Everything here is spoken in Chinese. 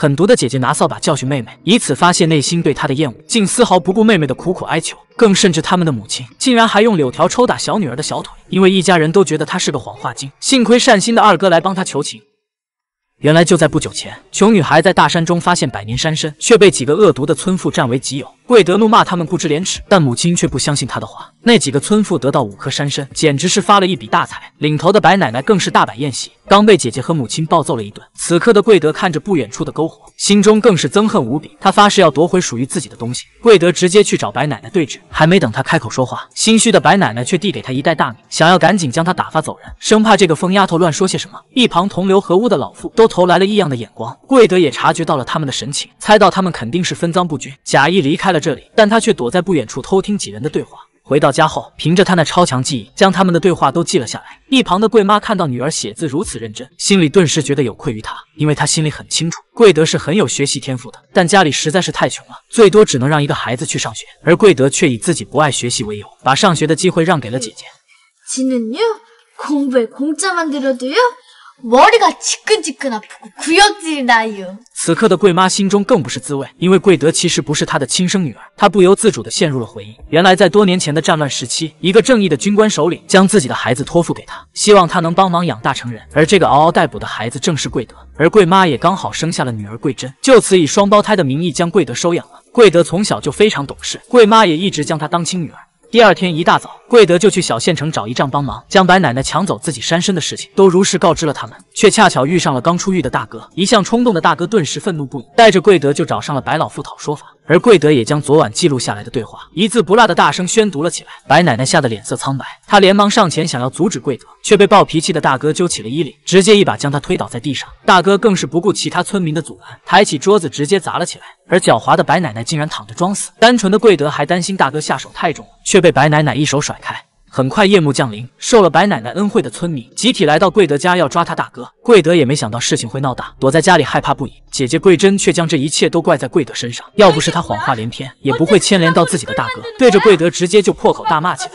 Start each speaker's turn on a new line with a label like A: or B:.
A: 狠毒的姐姐拿扫把教训妹妹，以此发泄内心对她的厌恶，竟丝毫不顾妹妹的苦苦哀求，更甚至他们的母亲竟然还用柳条抽打小女儿的小腿，因为一家人都觉得她是个谎话精。幸亏善心的二哥来帮她求情。原来就在不久前，穷女孩在大山中发现百年山参，却被几个恶毒的村妇占为己有。贵德怒骂他们不知廉耻，但母亲却不相信他的话。那几个村妇得到五颗山参，简直是发了一笔大财。领头的白奶奶更是大摆宴席。刚被姐姐和母亲暴揍了一顿，此刻的贵德看着不远处的篝火，心中更是憎恨无比。他发誓要夺回属于自己的东西。贵德直接去找白奶奶对峙，还没等他开口说话，心虚的白奶奶却递给他一袋大米，想要赶紧将他打发走人，生怕这个疯丫头乱说些什么。一旁同流合污的老妇都投来了异样的眼光，贵德也察觉到了他们的神情，猜到他们肯定是分赃不均，假意离开了。这里，但他却躲在不远处偷听几人的对话。回到家后，凭着他那超强记忆，将他们的对话都记了下来。一旁的贵妈看到女儿写字如此认真，心里顿时觉得有愧于他，因为她心里很清楚，贵德是很有学习天赋的，但家里实在是太穷了，最多只能让一个孩子去上学，而贵德却以自己不爱学习为由，把上学的机会让给了姐姐。此刻的桂妈心中更不是滋味，因为桂德其实不是她的亲生女儿。她不由自主的陷入了回忆。原来在多年前的战乱时期，一个正义的军官首领将自己的孩子托付给她，希望她能帮忙养大成人。而这个嗷嗷待哺的孩子正是桂德，而桂妈也刚好生下了女儿桂珍，就此以双胞胎的名义将桂德收养了。桂德从小就非常懂事，桂妈也一直将她当亲女儿。第二天一大早。贵德就去小县城找一丈帮忙，将白奶奶抢走自己山参的事情都如实告知了他们，却恰巧遇上了刚出狱的大哥。一向冲动的大哥顿时愤怒不已，带着贵德就找上了白老妇讨说法。而贵德也将昨晚记录下来的对话一字不落的大声宣读了起来。白奶奶吓得脸色苍白，她连忙上前想要阻止贵德，却被暴脾气的大哥揪起了衣领，直接一把将他推倒在地上。大哥更是不顾其他村民的阻拦，抬起桌子直接砸了起来。而狡猾的白奶奶竟然躺着装死，单纯的贵德还担心大哥下手太重，却被白奶奶一手甩。开，很快夜幕降临，受了白奶奶恩惠的村民集体来到贵德家要抓他大哥。贵德也没想到事情会闹大，躲在家里害怕不已。姐姐贵珍却将这一切都怪在贵德身上，要不是他谎话连篇，也不会牵连到自己的大哥。对着贵德直接就破口大骂起来。